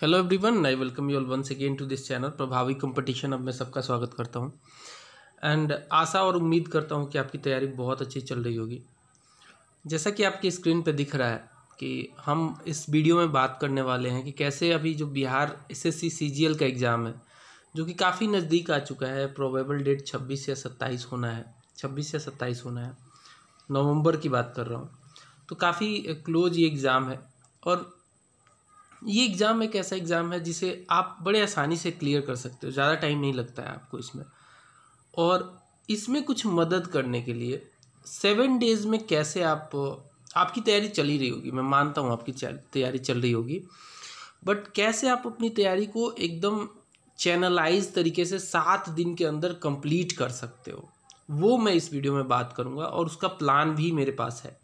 hello everyone I welcome you all once again to this channel Prabhavi competition अब मैं सबका स्वागत करता हूं एंड आशा और उम्मीद करता हूं कि आपकी तैयारी बहुत अच्छी चल रही होगी जैसा कि आपकी स्क्रीन पर दिख रहा है कि हम इस वीडियो में बात करने वाले हैं कि कैसे अभी जो बिहार एस एस का एग्ज़ाम है जो कि काफ़ी नज़दीक आ चुका है प्रोबेबल डेट छब्बीस या सत्ताईस होना है छब्बीस या सत्ताईस होना है नवम्बर की बात कर रहा हूँ तो काफ़ी क्लोज ये एग्ज़ाम है और ये एग्ज़ाम एक ऐसा एग्ज़ाम है जिसे आप बड़े आसानी से क्लियर कर सकते हो ज़्यादा टाइम नहीं लगता है आपको इसमें और इसमें कुछ मदद करने के लिए सेवन डेज़ में कैसे आप आपकी तैयारी चली रही होगी मैं मानता हूँ आपकी तैयारी चल रही होगी बट कैसे आप अपनी तैयारी को एकदम चैनलाइज तरीके से सात दिन के अंदर कंप्लीट कर सकते हो वो मैं इस वीडियो में बात करूँगा और उसका प्लान भी मेरे पास है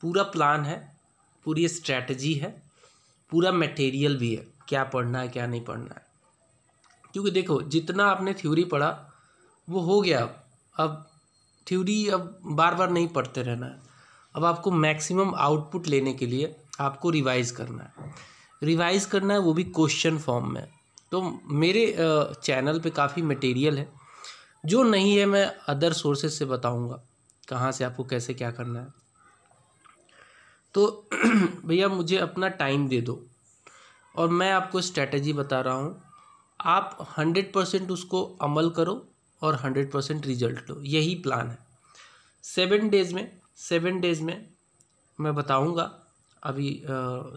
पूरा प्लान है पूरी स्ट्रैटेजी है पूरा मटेरियल भी है क्या पढ़ना है क्या नहीं पढ़ना है क्योंकि देखो जितना आपने थ्योरी पढ़ा वो हो गया अब अब थ्योरी अब बार बार नहीं पढ़ते रहना है अब आपको मैक्सिमम आउटपुट लेने के लिए आपको रिवाइज करना है रिवाइज करना है वो भी क्वेश्चन फॉर्म में तो मेरे चैनल पे काफ़ी मटेरियल है जो नहीं है मैं अदर सोर्सेज से बताऊंगा कहाँ से आपको कैसे क्या करना है तो भैया मुझे अपना टाइम दे दो और मैं आपको स्ट्रैटेजी बता रहा हूँ आप हंड्रेड परसेंट उसको अमल करो और हंड्रेड परसेंट रिजल्ट लो यही प्लान है सेवन डेज़ में सेवन डेज़ में मैं बताऊँगा अभी आ,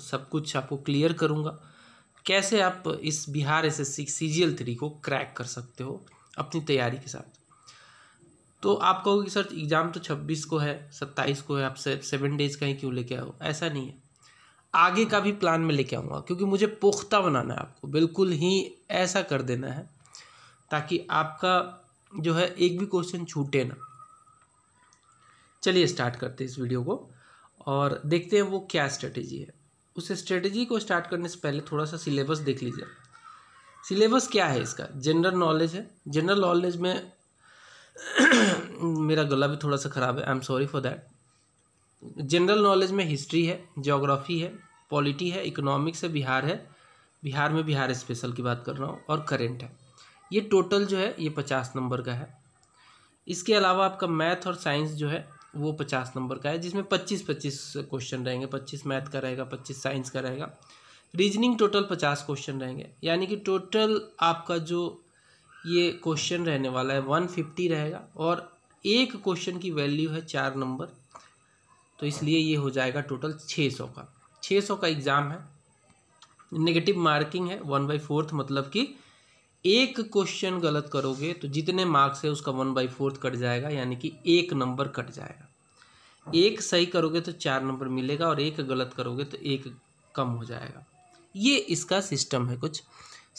सब कुछ आपको क्लियर करूँगा कैसे आप इस Bihar S S C three को क्रैक कर सकते हो अपनी तैयारी के साथ तो आप कहोगे कि सर एग्ज़ाम तो छब्बीस को है सत्ताईस को है आप से, सेवन डेज़ का ही क्यों लेके आओ ऐसा नहीं है आगे का भी प्लान में लेके आऊँगा क्योंकि मुझे पुख्ता बनाना है आपको बिल्कुल ही ऐसा कर देना है ताकि आपका जो है एक भी क्वेश्चन छूटे ना चलिए स्टार्ट करते हैं इस वीडियो को और देखते हैं वो क्या स्ट्रेटेजी है उस स्ट्रेटेजी को स्टार्ट करने से पहले थोड़ा सा सिलेबस देख लीजिए सिलेबस क्या है इसका जनरल नॉलेज है जनरल नॉलेज में मेरा गला भी थोड़ा सा ख़राब है I am sorry for that general knowledge में हिस्ट्री है जोग्राफ़ी है पॉलिटी है इकोनॉमिक्स है बिहार है बिहार में बिहार स्पेशल की बात कर रहा हूँ और करेंट है ये टोटल जो है ये पचास नंबर का है इसके अलावा आपका मैथ और साइंस जो है वो पचास नंबर का है जिसमें पच्चीस पच्चीस क्वेश्चन रहेंगे पच्चीस मैथ का रहेगा पच्चीस साइंस का रहेगा रीजनिंग टोटल पचास क्वेश्चन रहेंगे यानी कि टोटल आपका जो ये क्वेश्चन रहने वाला है वन फिफ्टी रहेगा और एक क्वेश्चन की वैल्यू है चार नंबर तो इसलिए ये हो जाएगा टोटल छः सौ का छः सौ का एग्ज़ाम है नेगेटिव मार्किंग है वन बाई फोर्थ मतलब कि एक क्वेश्चन गलत करोगे तो जितने मार्क्स है उसका वन बाई फोर्थ कट जाएगा यानी कि एक नंबर कट जाएगा एक सही करोगे तो चार नंबर मिलेगा और एक गलत करोगे तो एक कम हो जाएगा ये इसका सिस्टम है कुछ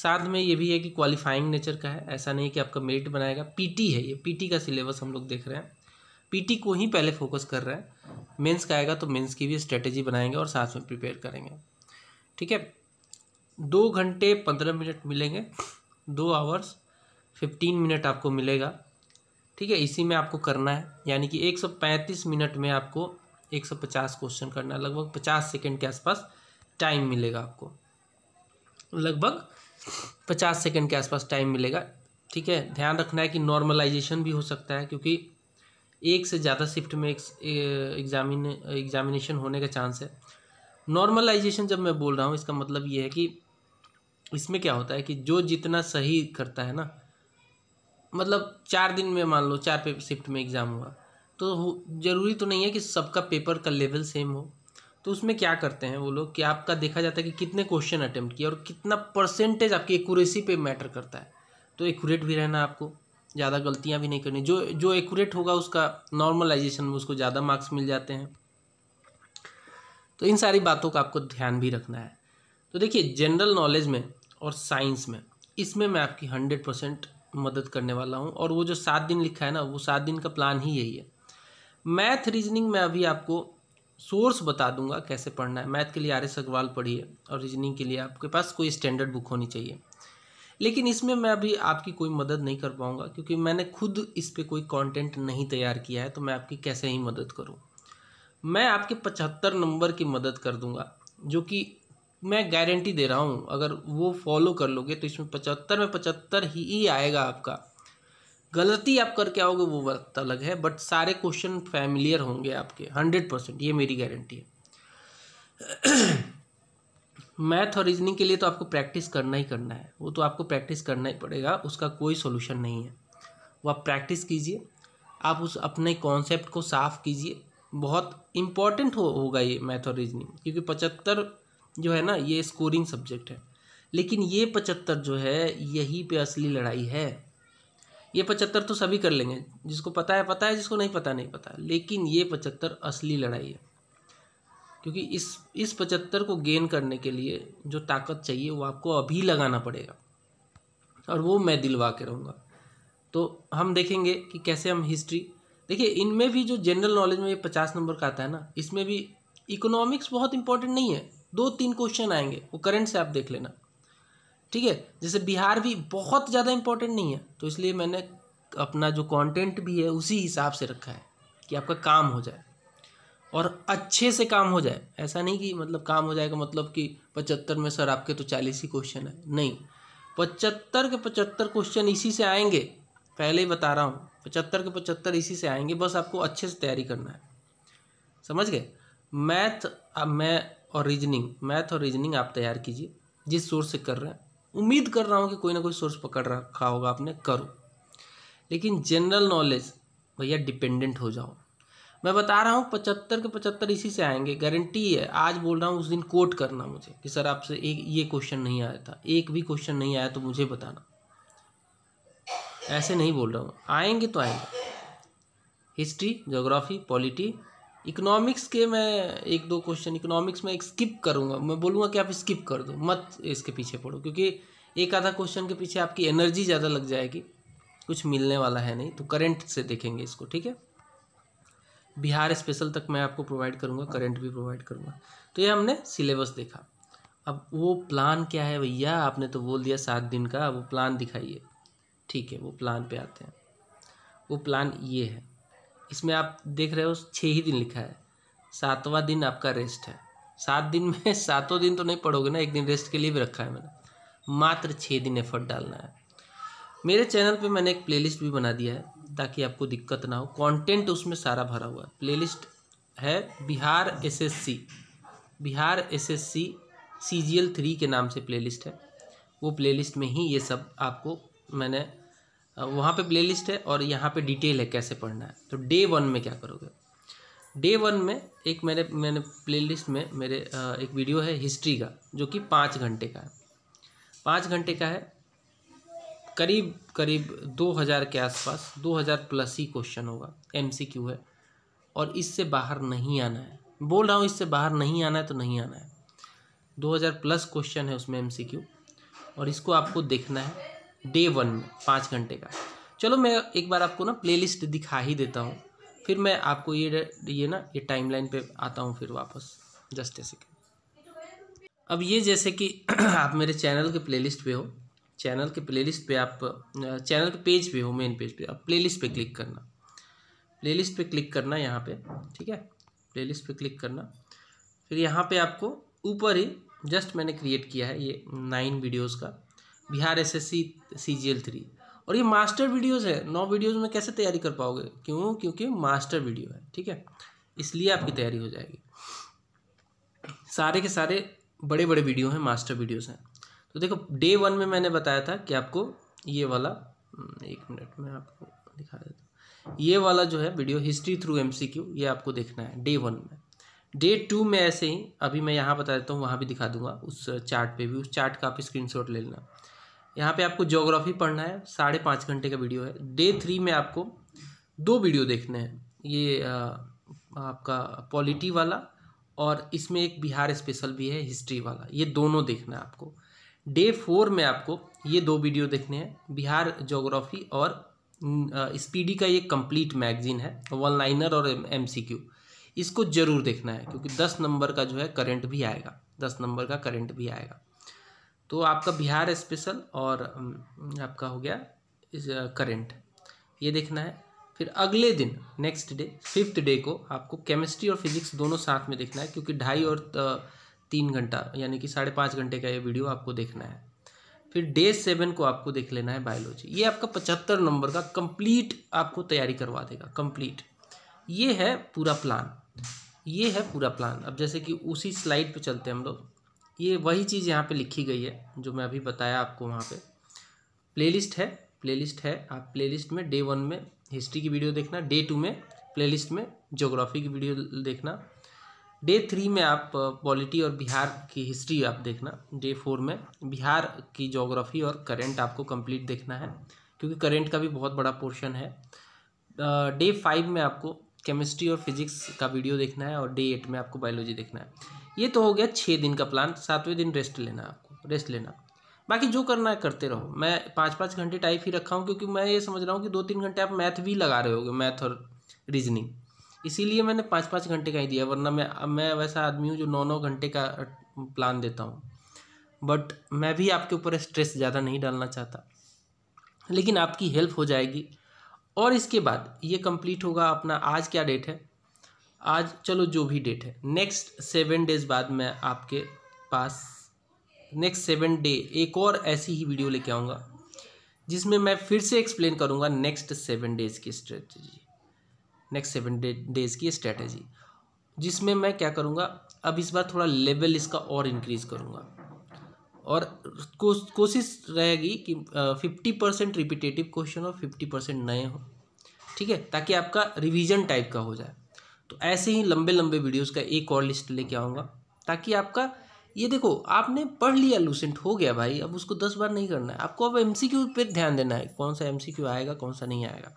साथ में ये भी है कि क्वालिफाइंग नेचर का है ऐसा नहीं कि आपका मेरिट बनाएगा पीटी है ये पीटी का सिलेबस हम लोग देख रहे हैं पीटी को ही पहले फोकस कर रहे हैं मेंस का आएगा तो मेंस की भी स्ट्रेटेजी बनाएंगे और साथ में प्रिपेयर करेंगे ठीक है दो घंटे पंद्रह मिनट मिलेंगे दो आवर्स फिफ्टीन मिनट आपको मिलेगा ठीक है इसी में आपको करना है यानी कि एक सौ पैंतीस मिनट में आपको एक सौ पचास क्वेश्चन करना है लगभग पचास सेकेंड के आसपास टाइम मिलेगा आपको लगभग पचास सेकेंड के आसपास टाइम मिलेगा ठीक है ध्यान रखना है कि नॉर्मलाइजेशन भी हो सकता है क्योंकि एक से ज़्यादा शिफ्ट में एग्जामिन एग्जामिनेशन होने का चांस है नॉर्मलाइजेशन जब मैं बोल रहा हूँ इसका मतलब ये है कि इसमें क्या होता है कि जो जितना सही करता है ना मतलब चार दिन में मान लो चार शिफ्ट में एग्ज़ाम हुआ तो ज़रूरी तो नहीं है कि सबका पेपर का लेवल सेम हो तो उसमें क्या करते हैं वो लोग कि आपका देखा जाता है कि कितने क्वेश्चन अटैम्प्ट किया और कितना परसेंटेज आपकी एकूरेसी पे मैटर करता है तो एकूरेट भी रहना आपको ज़्यादा गलतियाँ भी नहीं करनी जो जो एकूरेट होगा उसका नॉर्मलाइजेशन में उसको ज़्यादा मार्क्स मिल जाते हैं तो इन सारी बातों का आपको ध्यान भी रखना है तो देखिए जनरल नॉलेज में और साइंस में इसमें मैं आपकी हंड्रेड परसेंट मदद करने वाला हूँ और वो जो सात दिन लिखा है ना वो सात दिन का प्लान ही यही है मैथ रीजनिंग में अभी आपको सोर्स बता दूंगा कैसे पढ़ना है मैथ के लिए आर एस अग्रवाल पढ़िए और रीजनिंग के लिए आपके पास कोई स्टैंडर्ड बुक होनी चाहिए लेकिन इसमें मैं अभी आपकी कोई मदद नहीं कर पाऊंगा क्योंकि मैंने खुद इस पर कोई कॉन्टेंट नहीं तैयार किया है तो मैं आपकी कैसे ही मदद करूँ मैं आपके पचहत्तर नंबर की मदद कर दूंगा जो कि मैं गारंटी दे रहा हूँ अगर वो फॉलो कर लोगे तो इसमें पचहत्तर में पचहत्तर ही, ही आएगा आपका गलती आप करके आओगे वो वक्त अलग है बट सारे क्वेश्चन फैमिलियर होंगे आपके हंड्रेड परसेंट ये मेरी गारंटी है मैथ और रीजनिंग के लिए तो आपको प्रैक्टिस करना ही करना है वो तो आपको प्रैक्टिस करना ही पड़ेगा उसका कोई सोल्यूशन नहीं है वो आप प्रैक्टिस कीजिए आप उस अपने कॉन्सेप्ट को साफ कीजिए बहुत इम्पॉर्टेंट हो, होगा ये मैथ और रीजनिंग क्योंकि पचहत्तर जो है ना ये स्कोरिंग सब्जेक्ट है लेकिन ये पचहत्तर जो है यही पे असली लड़ाई है ये पचहत्तर तो सभी कर लेंगे जिसको पता है पता है जिसको नहीं पता नहीं पता लेकिन ये पचहत्तर असली लड़ाई है क्योंकि इस इस पचहत्तर को गेन करने के लिए जो ताकत चाहिए वो आपको अभी लगाना पड़ेगा और वो मैं दिलवा के रहूँगा तो हम देखेंगे कि कैसे हम हिस्ट्री देखिए इनमें भी जो जनरल नॉलेज में ये पचास नंबर का आता है ना इसमें भी इकोनॉमिक्स बहुत इंपॉर्टेंट नहीं है दो तीन क्वेश्चन आएंगे वो करंट से आप देख लेना ठीक है जैसे बिहार भी बहुत ज़्यादा इम्पोर्टेंट नहीं है तो इसलिए मैंने अपना जो कंटेंट भी है उसी हिसाब से रखा है कि आपका काम हो जाए और अच्छे से काम हो जाए ऐसा नहीं कि मतलब काम हो जाएगा मतलब कि पचहत्तर में सर आपके तो चालीस ही क्वेश्चन है नहीं पचहत्तर के पचहत्तर क्वेश्चन इसी से आएंगे पहले ही बता रहा हूँ पचहत्तर के पचहत्तर इसी से आएंगे बस आपको अच्छे से तैयारी करना है समझ गए मैथ मैं और रीजनिंग मैथ और रीजनिंग आप तैयार कीजिए जिस सोर्स से कर रहे हैं उम्मीद कर रहा हूँ कि कोई ना कोई सोर्स पकड़ रखा होगा आपने करो लेकिन जनरल नॉलेज भैया डिपेंडेंट हो जाओ मैं बता रहा हूँ पचहत्तर के पचहत्तर इसी से आएंगे गारंटी है आज बोल रहा हूँ उस दिन कोट करना मुझे कि सर आपसे एक ये क्वेश्चन नहीं आया था एक भी क्वेश्चन नहीं आया तो मुझे बताना ऐसे नहीं बोल रहा हूँ आएंगे तो आएंगे हिस्ट्री जोग्राफी पॉलिटी इकोनॉमिक्स के मैं एक दो क्वेश्चन इकोनॉमिक्स में एक स्किप करूँगा मैं बोलूँगा कि आप स्किप कर दो मत इसके पीछे पढ़ो क्योंकि एक आधा क्वेश्चन के पीछे आपकी एनर्जी ज़्यादा लग जाएगी कुछ मिलने वाला है नहीं तो करंट से देखेंगे इसको ठीक है बिहार स्पेशल तक मैं आपको प्रोवाइड करूँगा करंट भी प्रोवाइड करूँगा तो ये हमने सिलेबस देखा अब वो प्लान क्या है भैया आपने तो बोल दिया सात दिन का वो प्लान दिखाइए ठीक है वो प्लान पे आते हैं वो प्लान ये है इसमें आप देख रहे हो छः ही दिन लिखा है सातवां दिन आपका रेस्ट है सात दिन में सातों दिन तो नहीं पढ़ोगे ना एक दिन रेस्ट के लिए भी रखा है मैंने मात्र छः दिन एफर्ट डालना है मेरे चैनल पे मैंने एक प्लेलिस्ट भी बना दिया है ताकि आपको दिक्कत ना हो कंटेंट उसमें सारा भरा हुआ है प्लेलिस्ट है Bihar SSC Bihar SSC CGL three के नाम से प्लेलिस्ट है वो प्लेलिस्ट में ही ये सब आपको मैंने वहाँ पे प्लेलिस्ट है और यहाँ पे डिटेल है कैसे पढ़ना है तो डे वन में क्या करोगे डे वन में एक मैंने मैंने प्लेलिस्ट में मेरे एक वीडियो है हिस्ट्री का जो कि पाँच घंटे का है पाँच घंटे का है करीब करीब दो हज़ार के आसपास दो हज़ार प्लस ही क्वेश्चन होगा एम सी क्यू है और इससे बाहर नहीं आना है बोल रहा हूँ इससे बाहर नहीं आना है तो नहीं आना है दो हज़ार प्लस क्वेश्चन है उसमें एम सी क्यू और इसको आपको देखना है डे वन में पाँच घंटे का चलो मैं एक बार आपको ना प्लेलिस्ट दिखा ही देता हूँ फिर मैं आपको ये ये ना ये टाइमलाइन पे आता हूँ फिर वापस जस्ट ऐसे कि अब ये जैसे कि आप मेरे चैनल के प्लेलिस्ट पे हो चैनल के प्लेलिस्ट पे आप चैनल के पेज पे हो मेन पेज पे आप प्ले पे क्लिक करना प्ले पे क्लिक करना यहाँ पर ठीक है प्ले पे क्लिक करना फिर यहाँ पे आपको ऊपर ही जस्ट मैंने क्रिएट किया है ये नाइन वीडियोस का Bihar S S C C G L three और ये मास्टर वीडियोज़ है नौ वीडियोज़ में कैसे तैयारी कर पाओगे क्यों क्योंकि मास्टर वीडियो है ठीक है इसलिए आपकी तैयारी हो जाएगी सारे के सारे बड़े बड़े वीडियो हैं मास्टर वीडियोज़ हैं तो देखो डे वन में मैंने बताया था कि आपको ये वाला हम्म, एक मिनट में आपको दिखा देता हूँ ये वाला जो है video history through M C Q ये आपको देखना है डे वन में डे टू में ऐसे ही अभी मैं यहाँ बता देता हूँ वहाँ भी दिखा दूंगा उस चार्ट पे भी उस चार्ट का आप स्क्रीनशॉट ले लेना यहाँ पे आपको जोग्राफी पढ़ना है साढ़े पाँच घंटे का वीडियो है डे थ्री में आपको दो वीडियो देखने हैं ये आपका पॉलिटी वाला और इसमें एक बिहार स्पेशल भी है हिस्ट्री वाला ये दोनों देखना है आपको डे फोर में आपको ये दो वीडियो देखने हैं बिहार जोग्राफी और स्पीडी का ये कंप्लीट मैगजीन है वन लाइनर और एम इसको ज़रूर देखना है क्योंकि दस नंबर का जो है करंट भी आएगा दस नंबर का करंट भी आएगा तो आपका बिहार स्पेशल और आपका हो गया इस करेंट ये देखना है फिर अगले दिन नेक्स्ट डे फिफ्थ डे को आपको केमिस्ट्री और फिजिक्स दोनों साथ में देखना है क्योंकि ढाई और तीन घंटा यानी कि साढ़े पाँच घंटे का ये वीडियो आपको देखना है फिर डे सेवन को आपको देख लेना है बायोलॉजी ये आपका पचहत्तर नंबर का कंप्लीट आपको तैयारी करवा देगा कंप्लीट ये है पूरा प्लान ये है पूरा प्लान अब जैसे कि उसी स्लाइड पे चलते हैं हम लोग ये वही चीज़ यहाँ पे लिखी गई है जो मैं अभी बताया आपको वहाँ पे प्लेलिस्ट है प्लेलिस्ट है आप प्लेलिस्ट में डे वन में हिस्ट्री की वीडियो देखना डे टू में प्लेलिस्ट में जोग्राफी की वीडियो देखना डे थ्री में आप पॉलिटी और बिहार की हिस्ट्री आप देखना डे फोर में बिहार की जोग्राफी और करेंट आपको कम्प्लीट देखना है क्योंकि करेंट का भी बहुत बड़ा पोर्शन है डे फाइव में आपको केमिस्ट्री और फिजिक्स का वीडियो देखना है और डे एट में आपको बायोलॉजी देखना है ये तो हो गया छः दिन का प्लान सातवें दिन रेस्ट लेना आपको रेस्ट लेना बाकी जो करना है करते रहो मैं पाँच पाँच घंटे टाइप ही रखा हूँ क्योंकि मैं ये समझ रहा हूँ कि दो तीन घंटे आप मैथ भी लगा रहे होगे मैथ और रीजनिंग इसीलिए मैंने पाँच पाँच घंटे का ही दिया वरना मैं मैं वैसा आदमी हूँ जो नौ नौ घंटे का प्लान देता हूँ बट मैं भी आपके ऊपर स्ट्रेस ज़्यादा नहीं डालना चाहता लेकिन आपकी हेल्प हो जाएगी और इसके बाद ये कंप्लीट होगा अपना आज क्या डेट है आज चलो जो भी डेट है नेक्स्ट सेवन डेज बाद मैं आपके पास नेक्स्ट सेवन डे एक और ऐसी ही वीडियो लेके आऊँगा जिसमें मैं फिर से एक्सप्लेन करूँगा नेक्स्ट सेवन डेज़ की स्ट्रेटजी नेक्स्ट सेवन डेज़ की स्ट्रेटजी जिसमें मैं क्या करूँगा अब इस बार थोड़ा लेवल इसका और इनक्रीज़ करूँगा और को, कोशिश रहेगी कि फिफ्टी परसेंट रिपीटेटिव क्वेश्चन और फिफ्टी परसेंट नए हो ठीक है ताकि आपका रिवीजन टाइप का हो जाए तो ऐसे ही लंबे लंबे वीडियोस का एक और लिस्ट लेके आऊँगा ताकि आपका ये देखो आपने पढ़ लिया लूसेंट हो गया भाई अब उसको दस बार नहीं करना है आपको अब एम सी क्यू पर ध्यान देना है कौन सा एम सी क्यू आएगा कौन सा नहीं आएगा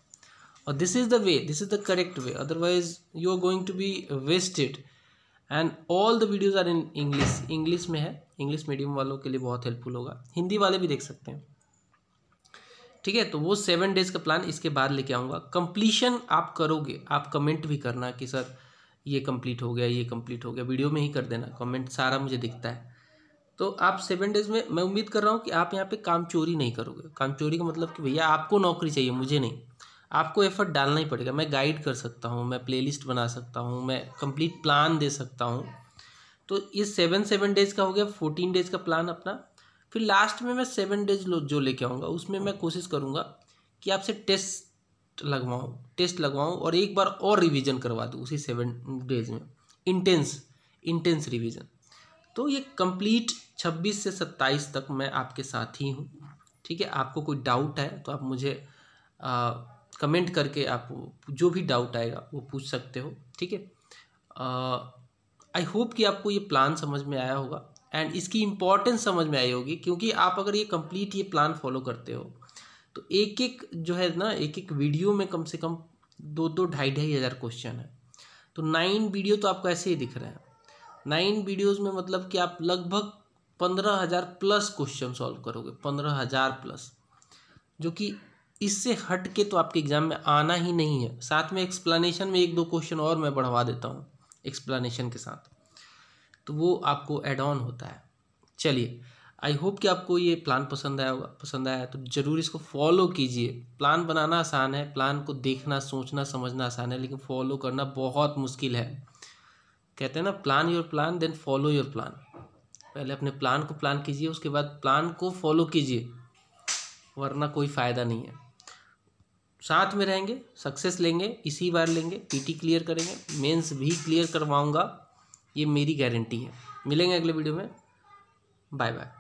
और this is the way this is the correct way otherwise you are going to be wasted and all the videos are in English English में है इंग्लिश मीडियम वालों के लिए बहुत हेल्पफुल होगा हिंदी वाले भी देख सकते हैं ठीक है तो वो सेवन डेज का प्लान इसके बाद लेके आऊँगा कंप्लीशन आप करोगे आप कमेंट भी करना कि सर ये कंप्लीट हो गया ये कंप्लीट हो गया वीडियो में ही कर देना कमेंट सारा मुझे दिखता है तो आप सेवन डेज में मैं उम्मीद कर रहा हूँ कि आप यहाँ पे काम चोरी नहीं करोगे काम चोरी का मतलब कि भैया आपको नौकरी चाहिए मुझे नहीं आपको एफर्ट डालना ही पड़ेगा मैं गाइड कर सकता हूँ मैं प्ले बना सकता हूँ मैं कम्प्लीट प्लान दे सकता हूँ तो ये सेवन सेवन डेज़ का हो गया फोर्टीन डेज़ का प्लान अपना फिर लास्ट में मैं सेवन डेज जो लेके आऊँगा उसमें मैं कोशिश करूँगा कि आपसे टेस्ट लगवाऊँ टेस्ट लगवाऊँ और एक बार और रिवीजन करवा दूँ उसी सेवन डेज में इंटेंस इंटेंस रिवीजन तो ये कंप्लीट 26 से 27 तक मैं आपके साथ ही हूँ ठीक है आपको कोई डाउट है तो आप मुझे आ, कमेंट करके आप जो भी डाउट आएगा वो पूछ सकते हो ठीक है आई होप कि आपको ये प्लान समझ में आया होगा एंड इसकी इम्पॉर्टेंस समझ में आई होगी क्योंकि आप अगर ये कंप्लीट ये प्लान फॉलो करते हो तो एक एक जो है ना एक एक वीडियो में कम से कम दो दो ढाई ढाई हज़ार क्वेश्चन है तो नाइन वीडियो तो आपको ऐसे ही दिख रहे हैं नाइन वीडियोज़ में मतलब कि आप लगभग पंद्रह हज़ार प्लस क्वेश्चन सॉल्व करोगे पंद्रह हज़ार प्लस जो कि इससे हट के तो आपके एग्ज़ाम में आना ही नहीं है साथ में एक्सप्लेनेशन में एक दो क्वेश्चन और मैं बढ़वा देता हूँ एक्सप्लेनेशन के साथ तो वो आपको एड ऑन होता है चलिए आई होप कि आपको ये प्लान पसंद आया होगा पसंद आया तो ज़रूर इसको फॉलो कीजिए प्लान बनाना आसान है प्लान को देखना सोचना समझना आसान है लेकिन फॉलो करना बहुत मुश्किल है कहते हैं ना plan your plan then follow your plan पहले अपने प्लान को प्लान कीजिए उसके बाद प्लान को फॉलो कीजिए वरना कोई फ़ायदा नहीं है साथ में रहेंगे सक्सेस लेंगे इसी बार लेंगे पीटी क्लियर करेंगे मेंस भी क्लियर करवाऊंगा ये मेरी गारंटी है मिलेंगे अगले वीडियो में बाय बाय